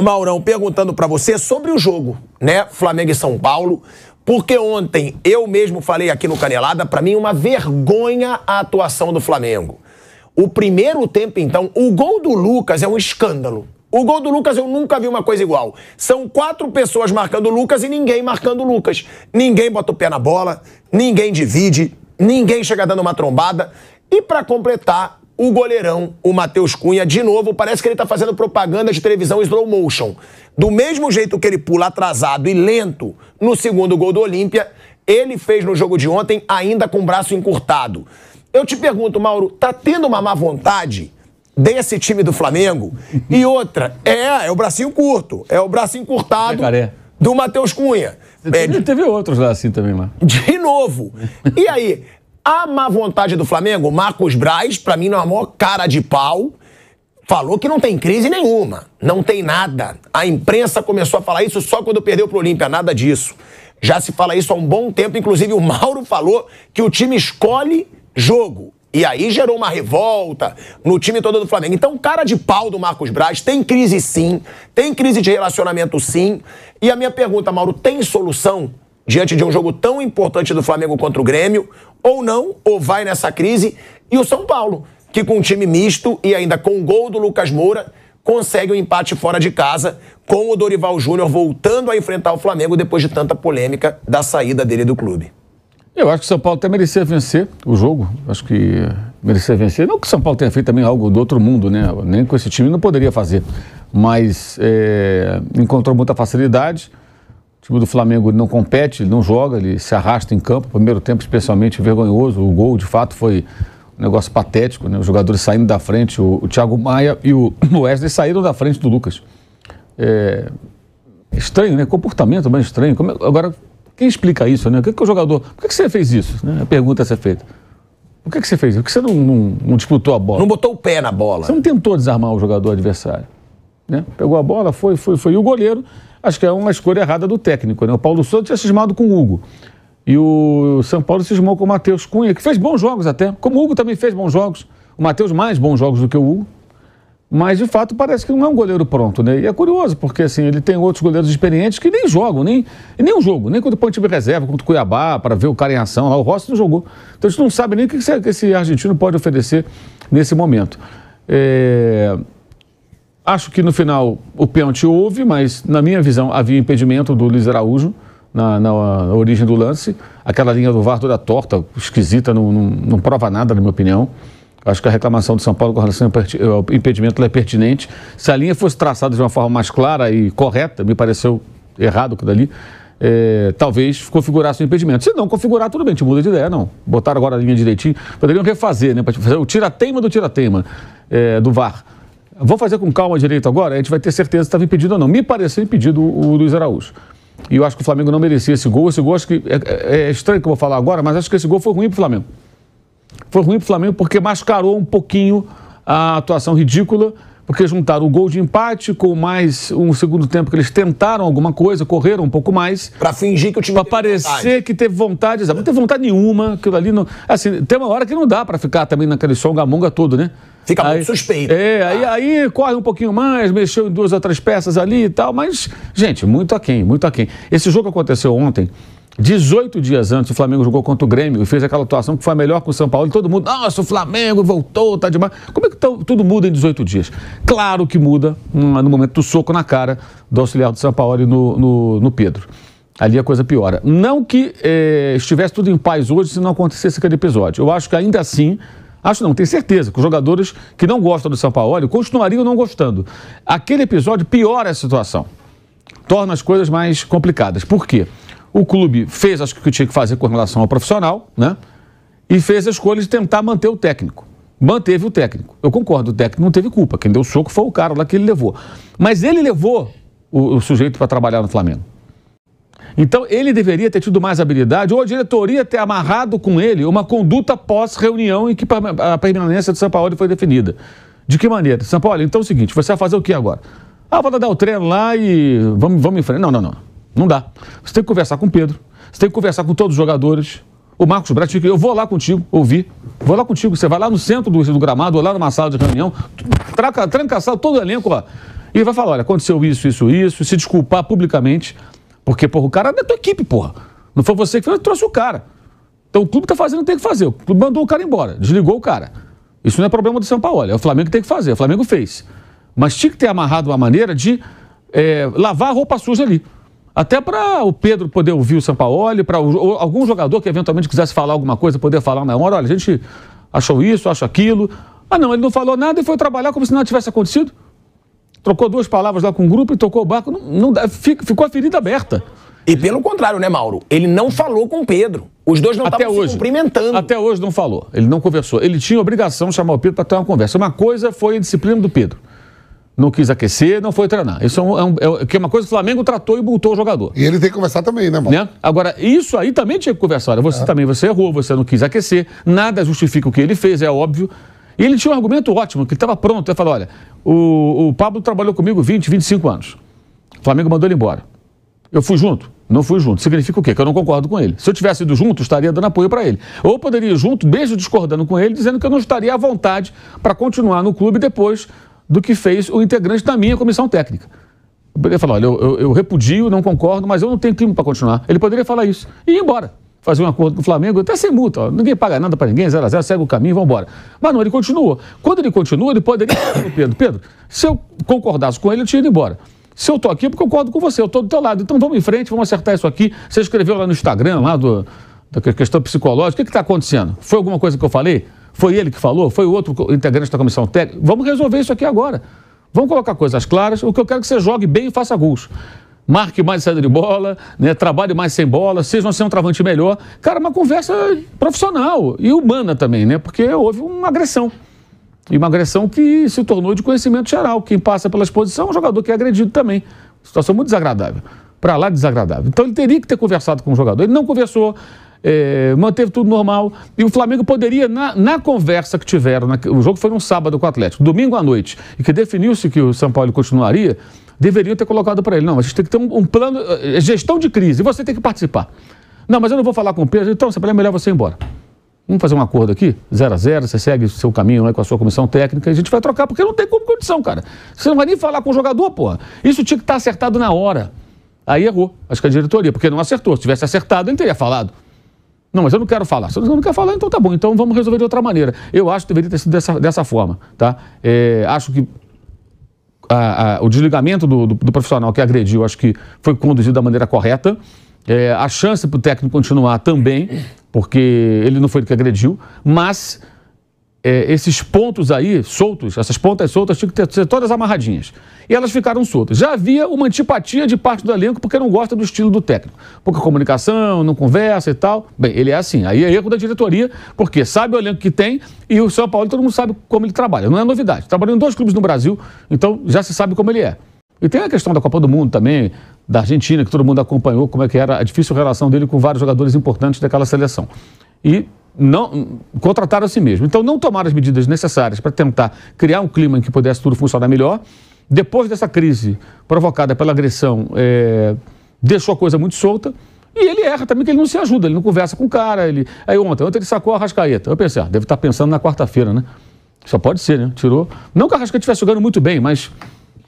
Maurão, perguntando para você sobre o jogo, né? Flamengo e São Paulo. Porque ontem eu mesmo falei aqui no Canelada, para mim uma vergonha a atuação do Flamengo. O primeiro tempo, então, o gol do Lucas é um escândalo. O gol do Lucas eu nunca vi uma coisa igual. São quatro pessoas marcando o Lucas e ninguém marcando o Lucas. Ninguém bota o pé na bola, ninguém divide, ninguém chega dando uma trombada. E para completar, o goleirão, o Matheus Cunha, de novo, parece que ele está fazendo propaganda de televisão slow motion. Do mesmo jeito que ele pula atrasado e lento no segundo gol do Olímpia, ele fez no jogo de ontem ainda com o braço encurtado. Eu te pergunto, Mauro, tá tendo uma má vontade desse time do Flamengo? E outra, é, é o bracinho curto, é o braço encurtado do Matheus Cunha. Teve, é, teve outros lá assim também, mano. De novo. E aí, a má vontade do Flamengo, Marcos Braz, para mim, não é a maior cara de pau falou que não tem crise nenhuma, não tem nada. A imprensa começou a falar isso só quando perdeu pro Olímpia, nada disso. Já se fala isso há um bom tempo, inclusive o Mauro falou que o time escolhe jogo. E aí gerou uma revolta no time todo do Flamengo. Então, cara de pau do Marcos Braz, tem crise sim, tem crise de relacionamento sim. E a minha pergunta, Mauro, tem solução diante de um jogo tão importante do Flamengo contra o Grêmio? ou não, ou vai nessa crise. E o São Paulo, que com um time misto e ainda com o gol do Lucas Moura, consegue o um empate fora de casa, com o Dorival Júnior voltando a enfrentar o Flamengo depois de tanta polêmica da saída dele do clube. Eu acho que o São Paulo até merecia vencer o jogo. Acho que merecia vencer. Não que o São Paulo tenha feito também algo do outro mundo, né? Nem com esse time não poderia fazer. Mas é, encontrou muita facilidade o time do Flamengo não compete, não joga, ele se arrasta em campo. Primeiro tempo, especialmente vergonhoso. O gol, de fato, foi um negócio patético, né? Os jogadores saindo da frente, o, o Thiago Maia e o Wesley saíram da frente do Lucas. É... Estranho, né? Comportamento bem estranho. Como... É, agora, quem explica isso, né? O que, que o jogador. Por que, que você fez isso? Né? A pergunta a ser feita. Por que, que você fez isso? Por que você não, não, não disputou a bola? Não botou o pé na bola. Você não tentou desarmar o jogador adversário. Né? Pegou a bola, foi, foi, foi. E o goleiro acho que é uma escolha errada do técnico. Né? O Paulo Souza tinha cismado com o Hugo. E o São Paulo cismou com o Matheus Cunha, que fez bons jogos até. Como o Hugo também fez bons jogos. O Matheus mais bons jogos do que o Hugo. Mas, de fato, parece que não é um goleiro pronto, né? E é curioso, porque, assim, ele tem outros goleiros experientes que nem jogam, nem, nem um jogo, nem quando põe o time reserva, contra o Cuiabá, para ver o cara em ação lá, o Rossi não jogou. Então a gente não sabe nem o que esse argentino pode oferecer nesse momento. É... Acho que no final o pênalti houve, mas na minha visão havia impedimento do Luiz Araújo na, na, na origem do lance. Aquela linha do VAR toda torta, esquisita, não, não, não, prova nada, na minha opinião. Acho que a reclamação do São Paulo com relação eh, ao impedimento é pertinente. Se a linha fosse traçada de uma forma mais clara e correta, me pareceu errado aquilo ali, é, talvez configurasse o impedimento. Se não configurar, tudo bem, te muda de ideia, não. Botaram agora a linha direitinho, poderiam refazer, né? Fazer o tira-teima do tira-teima é, do VAR. Vamos fazer com calma direito agora, a gente vai ter certeza se estava impedido ou não. Me pareceu impedido o Luiz Araújo. E eu acho que o Flamengo não merecia esse gol. Esse gol acho que é, é, é estranho que eu vou falar agora, mas acho que esse gol foi ruim para o Flamengo. Foi ruim para o Flamengo porque mascarou um pouquinho a atuação ridícula porque juntaram o gol de empate com mais um segundo tempo que eles tentaram alguma coisa, correram um pouco mais. Para fingir que o time. Para parecer vontade. que teve vontade, Não teve vontade nenhuma, aquilo ali não. Assim, tem uma hora que não dá para ficar também naquele songamonga todo, né? Fica aí, muito suspeito. É, ah. aí, aí, corre um pouquinho mais, mexeu em duas outras peças ali e tal, mas, gente, muito aquém, muito aquém. Esse jogo aconteceu ontem 18 dias antes, o Flamengo jogou contra o Grêmio e fez aquela atuação que foi a melhor com o São Paulo. E todo mundo, nossa, o Flamengo voltou, tá demais. Como é que tão, tá tudo muda em 18 dias? Claro que muda no momento do soco na cara do auxiliar do São Paulo no, no, no Pedro. Ali a coisa piora. Não que eh, estivesse tudo em paz hoje se não acontecesse aquele episódio. Eu acho que ainda assim Acho não, tenho certeza que os jogadores que não gostam do São Paulo continuariam não gostando. Aquele episódio piora a situação, torna as coisas mais complicadas. Por quê? O clube fez acho que o que tinha que fazer com relação ao profissional, né? E fez a escolha de tentar manter o técnico. Manteve o técnico. Eu concordo, o técnico não teve culpa. Quem deu o soco foi o cara lá que ele levou. Mas ele levou o, o sujeito para trabalhar no Flamengo. Então ele deveria ter tido mais habilidade, ou a diretoria ter amarrado com ele uma conduta pós-reunião em que a permanência do São Paulo foi definida. De que maneira? São Paulo, então é o seguinte: você vai fazer o que agora? Ah, vou dar o treino lá e vamos, vamos em frente. Não, não, não. Não dá. Você tem que conversar com o Pedro, você tem que conversar com todos os jogadores. O Marcos Braz, eu vou lá contigo, ouvir, vou lá contigo. Você vai lá no centro do, do gramado, ou lá numa sala de reunião, tranca, tranca a sala, todo o elenco lá. E vai falar: olha, aconteceu isso, isso, isso, se desculpar publicamente, porque, porra, o cara é da tua equipe, porra. Não foi você que trouxe o cara. Então o clube tá fazendo o que tem que fazer. O clube mandou o cara embora, desligou o cara. Isso não é problema do São Paulo, é o Flamengo que tem que fazer, o Flamengo fez. Mas tinha que ter amarrado uma maneira de é, lavar a roupa suja ali. Até para o Pedro poder ouvir o Sampaoli, para algum jogador que eventualmente quisesse falar alguma coisa, poder falar na hora, olha, a gente achou isso, achou aquilo. Ah, não, ele não falou nada e foi trabalhar como se nada tivesse acontecido. Trocou duas palavras lá com o grupo e tocou o barco. Não, não, ficou a ferida aberta. E pelo contrário, né, Mauro? Ele não falou com o Pedro. Os dois não estavam se cumprimentando. Até hoje não falou. Ele não conversou. Ele tinha obrigação de chamar o Pedro para ter uma conversa. Uma coisa foi a disciplina do Pedro não quis aquecer, não foi treinar. Isso é, um, é, um, é, é uma coisa que o Flamengo tratou e multou o jogador. E ele tem que conversar também, né, mano? Né? Agora, isso aí também tinha que conversar. Olha, você é. também você errou, você não quis aquecer, nada justifica o que ele fez, é óbvio. E ele tinha um argumento ótimo, que ele estava pronto. Ele falou: olha, o, o Pablo trabalhou comigo 20, 25 anos. O Flamengo mandou ele embora. Eu fui junto. Não fui junto. Significa o quê? Que eu não concordo com ele. Se eu tivesse ido junto, estaria dando apoio para ele. Ou poderia ir junto, mesmo discordando com ele, dizendo que eu não estaria à vontade para continuar no clube depois do que fez o integrante da minha comissão técnica. poderia falar, olha, eu, eu, eu repudio, não concordo, mas eu não tenho clima para continuar. Ele poderia falar isso e ir embora. Fazer um acordo com o Flamengo, até sem multa, ó, ninguém paga nada para ninguém, 0 a 0 segue o caminho, vamos embora. Mas não, ele continua Quando ele continua, ele poderia falar Pedro, Pedro, se eu concordasse com ele, eu tinha ido embora. Se eu estou aqui, é porque eu concordo com você, eu estou do teu lado. Então vamos em frente, vamos acertar isso aqui. Você escreveu lá no Instagram, lá do, da questão psicológica, o que está acontecendo? Foi alguma coisa que eu falei? Foi ele que falou? Foi o outro integrante da comissão técnica? Vamos resolver isso aqui agora. Vamos colocar coisas claras. O que eu quero é que você jogue bem e faça gols. Marque mais saída de bola, né? trabalhe mais sem bola, seja um centroavante melhor. Cara, uma conversa profissional e humana também, né? Porque houve uma agressão. E uma agressão que se tornou de conhecimento geral. Quem passa pela exposição é um jogador que é agredido também. Situação muito desagradável. Para lá desagradável. Então ele teria que ter conversado com o jogador. Ele não conversou é, manteve tudo normal. E o Flamengo poderia, na, na conversa que tiveram, na, o jogo foi num sábado com o Atlético, domingo à noite, e que definiu-se que o São Paulo continuaria, deveriam ter colocado para ele: não, a gente tem que ter um, um plano, eh, eh, gestão de crise, e você tem que participar. Não, mas eu não vou falar com o Pedro, então, é melhor você ir embora. Vamos fazer um acordo aqui? Zero a zero, você segue o seu caminho né, com a sua comissão técnica e a gente vai trocar, porque não tem como condição, cara. Você não vai nem falar com o jogador, porra. Isso tinha que estar acertado na hora. Aí errou, acho que a diretoria, porque não acertou. Se tivesse acertado, ele teria falado. Não, mas eu não quero falar. Se eu não quero falar, então tá bom. Então vamos resolver de outra maneira. Eu acho que deveria ter sido dessa, dessa forma. Tá? É, acho que a, a, o desligamento do, do, do, profissional que agrediu, acho que foi conduzido da maneira correta. É, a chance para o técnico continuar também, porque ele não foi o que agrediu, mas é, esses pontos aí soltos, essas pontas soltas, tinham que ter, ser todas amarradinhas. E elas ficaram soltas. Já havia uma antipatia de parte do elenco porque não gosta do estilo do técnico. Pouca comunicação, não conversa e tal. Bem, ele é assim. Aí é erro da diretoria, porque sabe o elenco que tem e o São Paulo todo mundo sabe como ele trabalha. Não é novidade. Trabalhou em dois clubes no Brasil, então já se sabe como ele é. E tem a questão da Copa do Mundo também, da Argentina, que todo mundo acompanhou como é que era a difícil relação dele com vários jogadores importantes daquela seleção. E não contrataram a si mesmo. Então não tomaram as medidas necessárias para tentar criar um clima em que pudesse tudo funcionar melhor. Depois dessa crise provocada pela agressão, é, deixou a coisa muito solta. E ele erra também, que ele não se ajuda, ele não conversa com o cara. Ele... Aí ontem, ontem ele sacou a Rascaeta. Eu pensei, ah, deve estar tá pensando na quarta-feira, né? Só pode ser, né? Tirou. Não que a Rascaeta estivesse jogando muito bem, mas,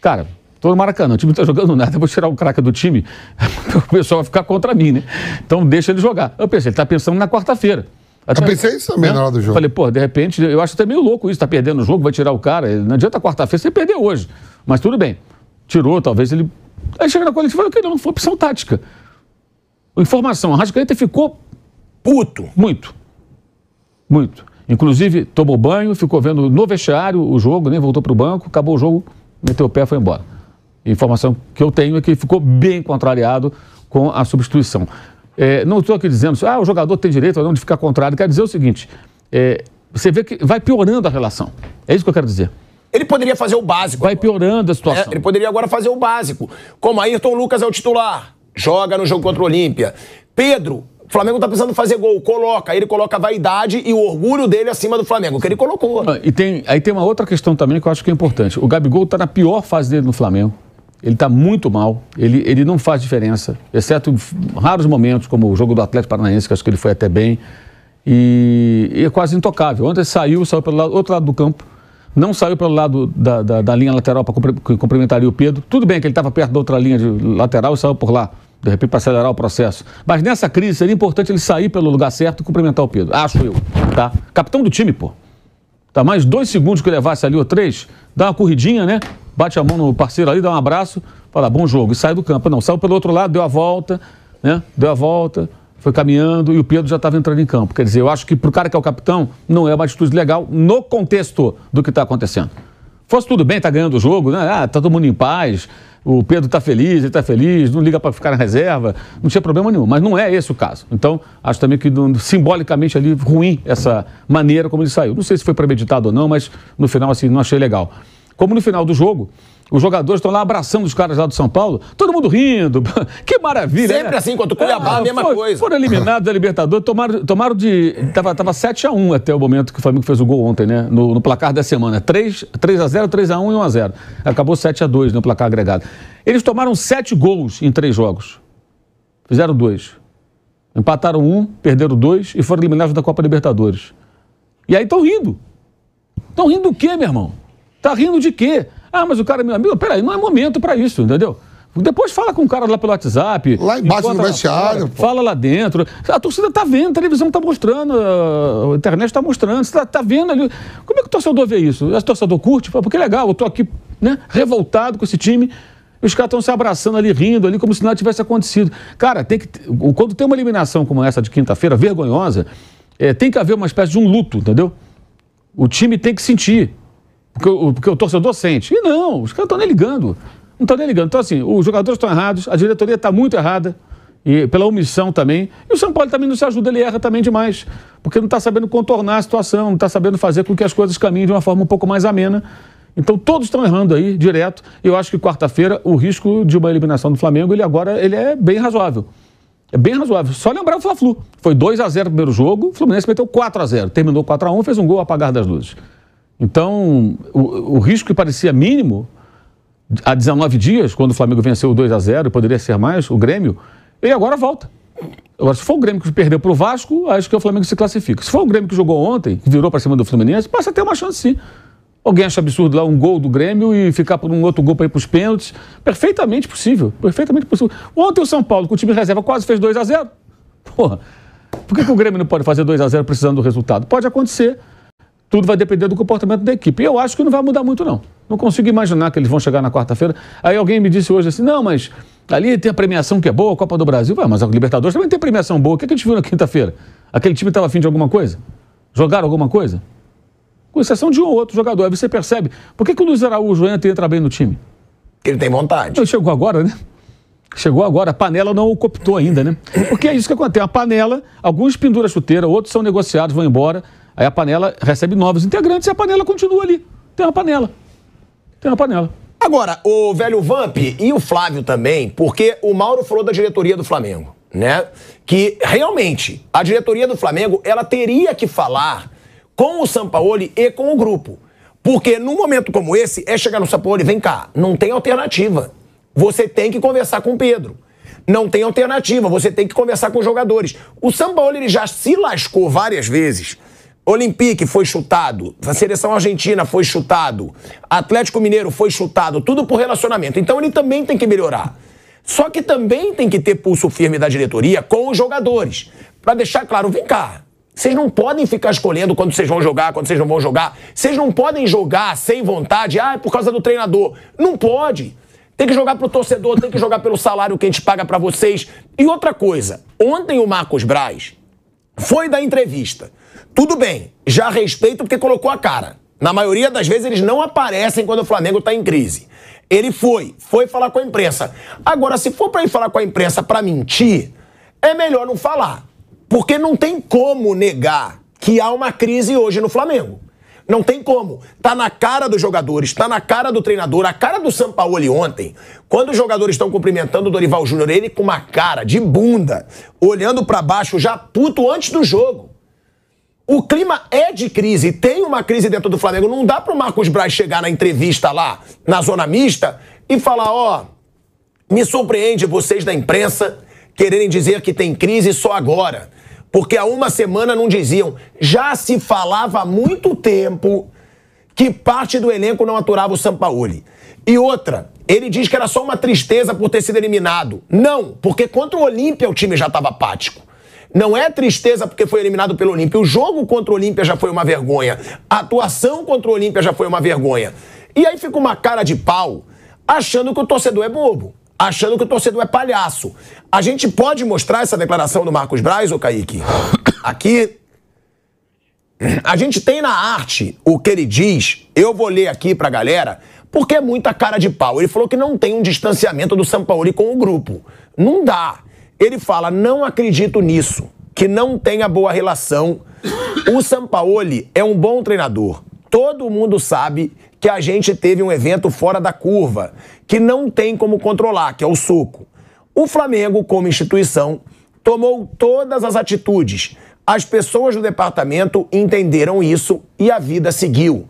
cara, tô no Maracanã, o time não está jogando nada, eu vou tirar o craque do time, o pessoal vai ficar contra mim, né? Então deixa ele jogar. Eu pensei, ele está pensando na quarta-feira. Até, eu pensei isso também né? na hora do jogo. Falei, pô, de repente, eu acho até meio louco isso, tá perdendo o jogo, vai tirar o cara. Não adianta quarta-feira você perder hoje. Mas tudo bem. Tirou, talvez ele. Aí chega na coletiva e fala, não, não foi opção tática. Informação, a Rascaeta ficou puto. Muito. Muito. Inclusive, tomou banho, ficou vendo no vestiário o jogo, nem voltou para o banco, acabou o jogo, meteu o pé e foi embora. Informação que eu tenho é que ficou bem contrariado com a substituição. É, não estou aqui dizendo, ah, o jogador tem direito ou não de ficar contrário. Quero dizer o seguinte, é, você vê que vai piorando a relação. É isso que eu quero dizer. Ele poderia fazer o básico. Vai piorando a situação. É, ele poderia agora fazer o básico. Como Ayrton Lucas é o titular, joga no jogo contra o Olímpia. Pedro, o Flamengo está precisando fazer gol, coloca. Ele coloca a vaidade e o orgulho dele acima do Flamengo, que ele colocou. Ah, e tem, aí tem uma outra questão também que eu acho que é importante. O Gabigol está na pior fase dele no Flamengo. Ele está muito mal, ele, ele não faz diferença, exceto raros momentos, como o jogo do Atlético Paranaense, que acho que ele foi até bem, e, e é quase intocável. Ontem saiu, saiu pelo lado, outro lado do campo, não saiu pelo lado da, da, da linha lateral para cumprimentaria o Pedro. Tudo bem que ele estava perto da outra linha lateral e saiu por lá, de repente, para acelerar o processo. Mas nessa crise seria importante ele sair pelo lugar certo e cumprimentar o Pedro. Acho eu, tá? Capitão do time, pô. Tá mais dois segundos que levasse ali, ou três, dá uma corridinha, né? bate a mão no parceiro ali, dá um abraço, fala bom jogo e sai do campo. Não, saiu pelo outro lado, deu a volta, né? Deu a volta, foi caminhando e o Pedro já estava entrando em campo. Quer dizer, eu acho que para o cara que é o capitão, não é uma atitude legal no contexto do que está acontecendo. Fosse tudo bem, tá ganhando o jogo, né? Ah, tá todo mundo em paz, o Pedro tá feliz, ele tá feliz, não liga para ficar na reserva, não tinha problema nenhum. Mas não é esse o caso. Então, acho também que simbolicamente ali ruim essa maneira como ele saiu. Não sei se foi premeditado ou não, mas no final assim não achei legal como no final do jogo, os jogadores estão lá abraçando os caras lá do São Paulo, todo mundo rindo. Que maravilha! Sempre né? assim, quando o Cuiabá, ah, é, a mesma foi, coisa. Foram eliminados da Libertadores, tomaram, tomaram de. Tava, tava 7x1 até o momento que o Flamengo fez o gol ontem, né? No, no placar da semana. 3, 3x0, 3x1 e 1x0. Acabou 7x2 no placar agregado. Eles tomaram 7 gols em 3 jogos. Fizeram dois. Empataram um, perderam dois e foram eliminados da Copa Libertadores. E aí estão rindo. Estão rindo do quê, meu irmão? Tá rindo de quê? Ah, mas o cara é meu amigo. Peraí, não é momento para isso, entendeu? Depois fala com o cara lá pelo WhatsApp. Lá embaixo do vestiário. Fala lá dentro. A torcida tá vendo, a televisão tá mostrando, a internet tá mostrando, você tá, tá vendo ali. Como é que o torcedor vê isso? O torcedor curte? Fala, porque legal, eu tô aqui né, revoltado com esse time. Os caras estão se abraçando ali, rindo ali, como se nada tivesse acontecido. Cara, tem que, quando tem uma eliminação como essa de quinta-feira, vergonhosa, é, tem que haver uma espécie de um luto, entendeu? O time tem que sentir. Porque o, porque o torcedor sente. E não, os caras estão nem ligando. Não estão nem ligando. Então, assim, os jogadores estão errados, a diretoria está muito errada e pela omissão também. E o São Paulo também não se ajuda, ele erra também demais, porque não está sabendo contornar a situação, não está sabendo fazer com que as coisas caminhem de uma forma um pouco mais amena. Então todos estão errando aí direto. E eu acho que quarta-feira o risco de uma eliminação do Flamengo ele agora ele é bem razoável. É bem razoável. Só lembrar o Fla-Flu. Foi 2 a 0 no primeiro jogo, o Fluminense meteu 4 a 0, terminou 4 a 1, fez um gol apagar das luzes. Então, o, o risco que parecia mínimo, há 19 dias, quando o Flamengo venceu 2 a 0 poderia ser mais, o Grêmio, ele agora volta. Agora, se for o Grêmio que perdeu para o Vasco, acho que é o Flamengo se classifica. Se for o Grêmio que jogou ontem, que virou para cima do Fluminense, passa a ter uma chance sim. Alguém acha absurdo lá um gol do Grêmio e ficar por um outro gol para ir para os pênaltis? Perfeitamente possível. Perfeitamente possível. Ontem o São Paulo, com o time reserva, quase fez 2 a 0 Porra, por que, que o Grêmio não pode fazer 2 a 0 precisando do resultado? Pode acontecer. Tudo vai depender do comportamento da equipe. E eu acho que não vai mudar muito, não. Não consigo imaginar que eles vão chegar na quarta-feira. Aí alguém me disse hoje assim: não, mas ali tem a premiação que é boa, a Copa do Brasil. Ué, mas a Libertadores também tem premiação boa. O que, é que a gente viu na quinta-feira? Aquele time estava afim de alguma coisa? Jogaram alguma coisa? Com exceção de um ou outro jogador. Aí você percebe. Por que, que o Luiz Araújo entra e entra bem no time? Porque ele tem vontade. Ele chegou agora, né? Chegou agora, a panela não o cooptou ainda, né? Porque é isso que acontece. A panela, alguns penduram a chuteira, outros são negociados, vão embora. Aí a panela recebe novos integrantes e a panela continua ali. Tem uma panela. Tem uma panela. Agora, o velho Vamp e o Flávio também, porque o Mauro falou da diretoria do Flamengo, né? Que realmente a diretoria do Flamengo ela teria que falar com o Sampaoli e com o grupo. Porque num momento como esse, é chegar no Sampaoli, vem cá, não tem alternativa. Você tem que conversar com o Pedro. Não tem alternativa, você tem que conversar com os jogadores. O Sampaoli ele já se lascou várias vezes Olympique foi chutado, a seleção argentina foi chutado, Atlético Mineiro foi chutado, tudo por relacionamento. Então ele também tem que melhorar. Só que também tem que ter pulso firme da diretoria com os jogadores, para deixar claro, vem cá. Vocês não podem ficar escolhendo quando vocês vão jogar, quando vocês não vão jogar. Vocês não podem jogar sem vontade, ah, é por causa do treinador. Não pode. Tem que jogar pro torcedor, tem que jogar pelo salário que a gente paga para vocês. E outra coisa, ontem o Marcos Braz foi da entrevista tudo bem, já respeito porque colocou a cara. Na maioria das vezes eles não aparecem quando o Flamengo está em crise. Ele foi, foi falar com a imprensa. Agora, se for para ir falar com a imprensa para mentir, é melhor não falar. Porque não tem como negar que há uma crise hoje no Flamengo. Não tem como. Tá na cara dos jogadores, tá na cara do treinador, a cara do Sampaoli ontem. Quando os jogadores estão cumprimentando o Dorival Júnior, ele com uma cara de bunda, olhando para baixo já puto antes do jogo. O clima é de crise, tem uma crise dentro do Flamengo. Não dá para o Marcos Braz chegar na entrevista lá, na zona mista, e falar: ó, oh, me surpreende vocês da imprensa quererem dizer que tem crise só agora. Porque há uma semana não diziam. Já se falava há muito tempo que parte do elenco não aturava o Sampaoli. E outra, ele diz que era só uma tristeza por ter sido eliminado. Não, porque contra o Olímpia o time já estava apático. Não é tristeza porque foi eliminado pelo Olímpia. O jogo contra o Olímpia já foi uma vergonha. A atuação contra o Olímpia já foi uma vergonha. E aí fica uma cara de pau achando que o torcedor é bobo. Achando que o torcedor é palhaço. A gente pode mostrar essa declaração do Marcos Braz, ô Kaique? Aqui. A gente tem na arte o que ele diz. Eu vou ler aqui pra galera porque é muita cara de pau. Ele falou que não tem um distanciamento do Sampaoli com o grupo. Não dá. Ele fala: não acredito nisso, que não tenha boa relação. O Sampaoli é um bom treinador. Todo mundo sabe que a gente teve um evento fora da curva, que não tem como controlar, que é o suco. O Flamengo, como instituição, tomou todas as atitudes. As pessoas do departamento entenderam isso e a vida seguiu.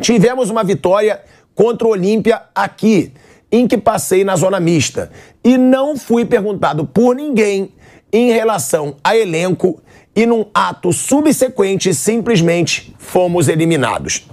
Tivemos uma vitória contra o Olímpia aqui em que passei na zona mista e não fui perguntado por ninguém em relação a elenco e num ato subsequente simplesmente fomos eliminados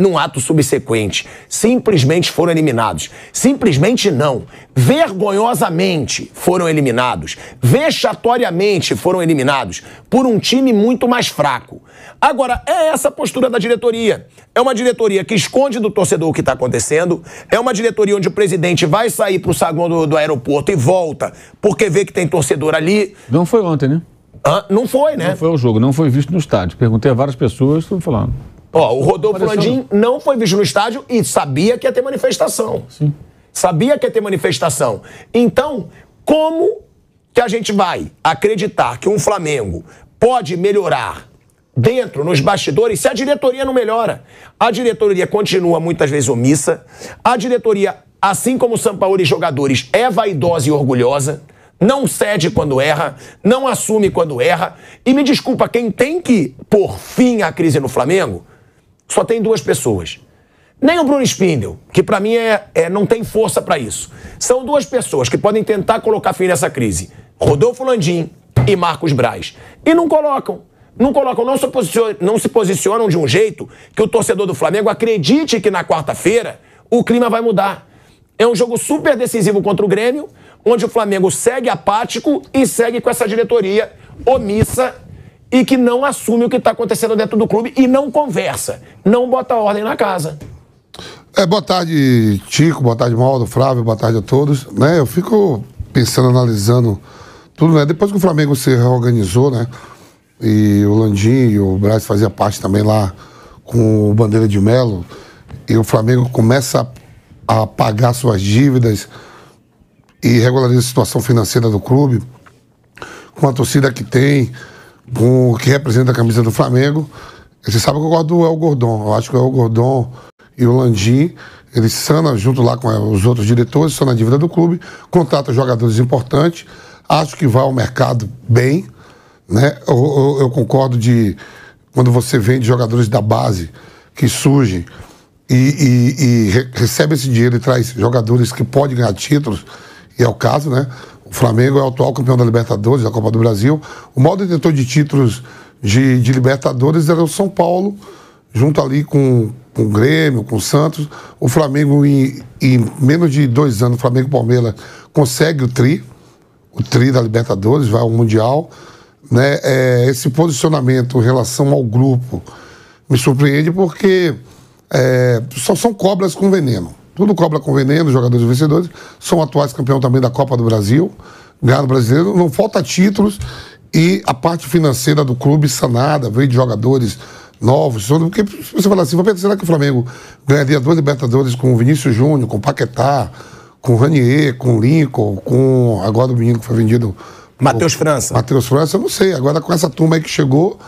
num ato subsequente. Simplesmente foram eliminados. Simplesmente não. Vergonhosamente foram eliminados. Vexatoriamente foram eliminados. Por um time muito mais fraco. Agora, é essa a postura da diretoria. É uma diretoria que esconde do torcedor o que está acontecendo. É uma diretoria onde o presidente vai sair para o saguão do, do aeroporto e volta, porque vê que tem torcedor ali. Não foi ontem, né? Ah, não foi, né? Não foi o jogo, não foi visto no estádio. Perguntei a várias pessoas, estou falando. Ó, o Rodolfo Landim não foi visto no estádio e sabia que ia ter manifestação. Sim. Sabia que ia ter manifestação. Então, como que a gente vai acreditar que um Flamengo pode melhorar dentro, nos bastidores, se a diretoria não melhora? A diretoria continua muitas vezes omissa. A diretoria, assim como o Sampaoli e jogadores, é vaidosa e orgulhosa não cede quando erra, não assume quando erra. E me desculpa, quem tem que pôr fim à crise no Flamengo só tem duas pessoas. Nem o Bruno Spindel, que para mim é, é, não tem força para isso. São duas pessoas que podem tentar colocar fim nessa crise: Rodolfo Landim e Marcos Braz. E não colocam. Não colocam, não se, posicionam, não se posicionam de um jeito que o torcedor do Flamengo acredite que na quarta-feira o clima vai mudar. É um jogo super decisivo contra o Grêmio, onde o Flamengo segue apático e segue com essa diretoria omissa e que não assume o que está acontecendo dentro do clube e não conversa, não bota ordem na casa. É, boa tarde, Tico, boa tarde, Maldo, Flávio, boa tarde a todos. Né, eu fico pensando, analisando tudo, né? Depois que o Flamengo se reorganizou, né? E o Landim e o Braz fazia parte também lá com o Bandeira de Melo, e o Flamengo começa a, a pagar suas dívidas e regulariza a situação financeira do clube, com a torcida que tem, o que representa a camisa do Flamengo. Você sabe que eu gosto do El Gordon. Eu acho que o El Gordon e o Landim, eles sanam junto lá com os outros diretores, sana a dívida do clube, contratam jogadores importantes. Acho que vai ao mercado bem. Né? Eu, eu, eu concordo de quando você vende jogadores da base que surgem e, e, e recebe esse dinheiro e traz jogadores que podem ganhar títulos, e é o caso, né? O Flamengo é o atual campeão da Libertadores, da Copa do Brasil. O maior detentor de títulos de, de Libertadores era o São Paulo, junto ali com, com o Grêmio, com o Santos. O Flamengo, em, em menos de dois anos, o Flamengo e Palmeiras consegue o tri, o tri da Libertadores, vai ao Mundial. Né? É, esse posicionamento em relação ao grupo me surpreende porque é, só são cobras com veneno. Tudo cobra com veneno, jogadores vencedores. São atuais campeão também da Copa do Brasil, ganhado brasileiro. Não falta títulos e a parte financeira do clube sanada, veio de jogadores novos. Porque se você falar assim, será que o Flamengo ganharia dois Libertadores com o Vinícius Júnior, com o Paquetá, com o Ranier, com o Lincoln, com agora o menino que foi vendido. Matheus França. Matheus França, eu não sei. Agora com essa turma aí que chegou,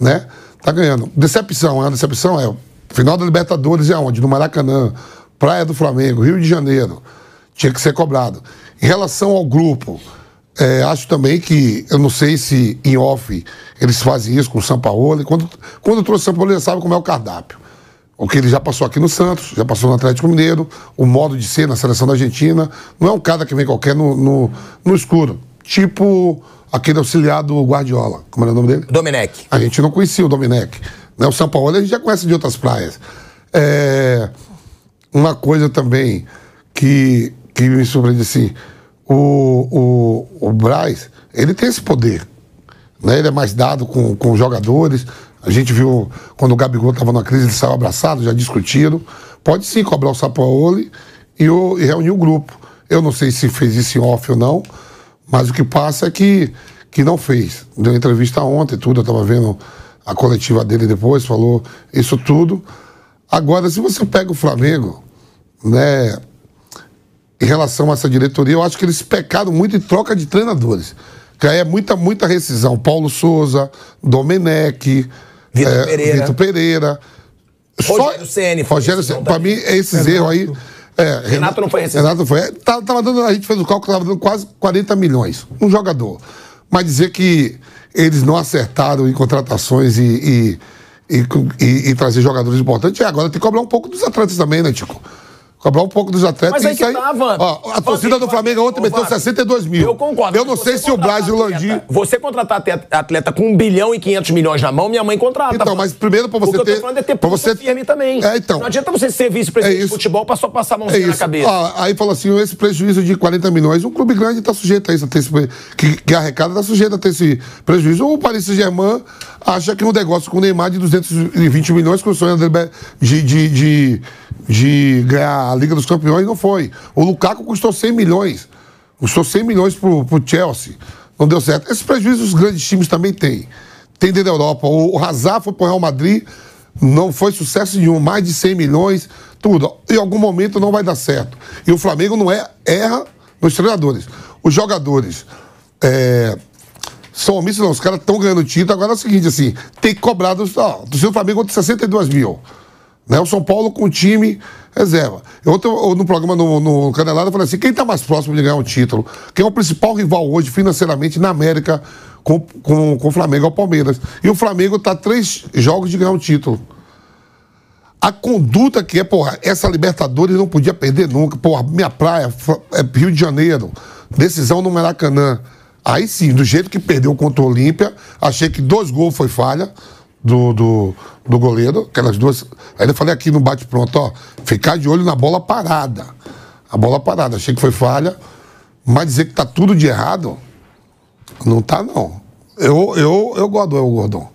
né? Tá ganhando. Decepção, uma né? decepção é final da Libertadores é onde? No Maracanã. Praia do Flamengo, Rio de Janeiro, tinha que ser cobrado. Em relação ao grupo, é, acho também que, eu não sei se em off eles fazem isso com o Sampaoli. Quando, quando trouxe o Sampaoli, já sabe como é o cardápio. O que ele já passou aqui no Santos, já passou no Atlético Mineiro, o modo de ser na seleção da Argentina. Não é um cara que vem qualquer no, no, no escuro. Tipo aquele auxiliar do Guardiola. Como era o nome dele? Domenech. A gente não conhecia o Domenech. Né? O Sampaoli a gente já conhece de outras praias. É uma coisa também que, que me surpreende assim, o, o, o Braz, ele tem esse poder. Né? Ele é mais dado com, com jogadores. A gente viu quando o Gabigol estava na crise, ele saiu abraçado, já discutiram. Pode sim cobrar o Sapaoli e, o, e reunir o grupo. Eu não sei se fez isso em off ou não, mas o que passa é que, que não fez. Deu entrevista ontem, tudo, eu estava vendo a coletiva dele depois, falou isso tudo. Agora, se você pega o Flamengo, né, em relação a essa diretoria, eu acho que eles pecaram muito em troca de treinadores. Que aí é muita, muita rescisão. Paulo Souza, Domenech, Vitor é, Pereira. Vitor Pereira. Rogério Só, Ceni. Rogério Ceni. Pra mim, esses erros aí... É, Renato, Renato não foi recebendo. Renato foi. É, tava, tá, tava, dando, a gente fez o cálculo, estava dando quase 40 milhões. Um jogador. Mas dizer que eles não acertaram em contratações e, e, e, e trazer jogadores importantes, é, agora tem que cobrar um pouco dos atletas também, né, Tico? Cobrar um pouco dos atletas. Mas aí que tá, Ó, a torcida do Flamengo ontem meteu 62 mil. Eu concordo. Eu não sei se o Braz e o Landim... Você contratar atleta com 1 bilhão e 500 milhões na mão, minha mãe contrata. Então, mas primeiro pra você ter... O que eu tô falando é ter você... firme também. É, então. Não adianta você ser vice-presidente é de futebol pra só passar a mãozinha é na cabeça. Ah, aí falou assim, esse prejuízo de 40 milhões, um clube grande tá sujeito a isso, a esse, que, que arrecada tá sujeito a ter esse prejuízo. O Paris Saint-Germain acha que um negócio com o Neymar de 220 milhões, com o sonho de, de, de, de ganhar a Liga dos Campeões não foi. O Lukaku custou 100 milhões. Custou 100 milhões pro, pro Chelsea. Não deu certo. Esses prejuízos os grandes times também têm. Tem dentro da Europa. O, o Hazard foi pro Real Madrid, não foi sucesso nenhum. Mais de 100 milhões, tudo. Em algum momento não vai dar certo. E o Flamengo não é, erra nos treinadores. Os jogadores é, são omissos, não. Os caras estão ganhando título. Agora é o seguinte, assim, tem que cobrar do, ó, do seu Flamengo de 62 mil. Né? O São Paulo com o time reserva. Ontem, no programa no, no Canelada, eu falei assim: quem está mais próximo de ganhar um título? Quem é o principal rival hoje, financeiramente, na América com, com, com o Flamengo ao é Palmeiras? E o Flamengo está três jogos de ganhar um título. A conduta que é, porra, essa Libertadores não podia perder nunca. Porra, minha praia, é Rio de Janeiro, decisão no Maracanã. Aí sim, do jeito que perdeu contra o Olímpia, achei que dois gols foi falha do, do, do goleiro, aquelas duas. aí eu falei aqui no bate-pronto, ó, ficar de olho na bola parada. A bola parada, achei que foi falha, mas dizer que tá tudo de errado, não tá não. Eu, eu, eu gosto do El Gordon.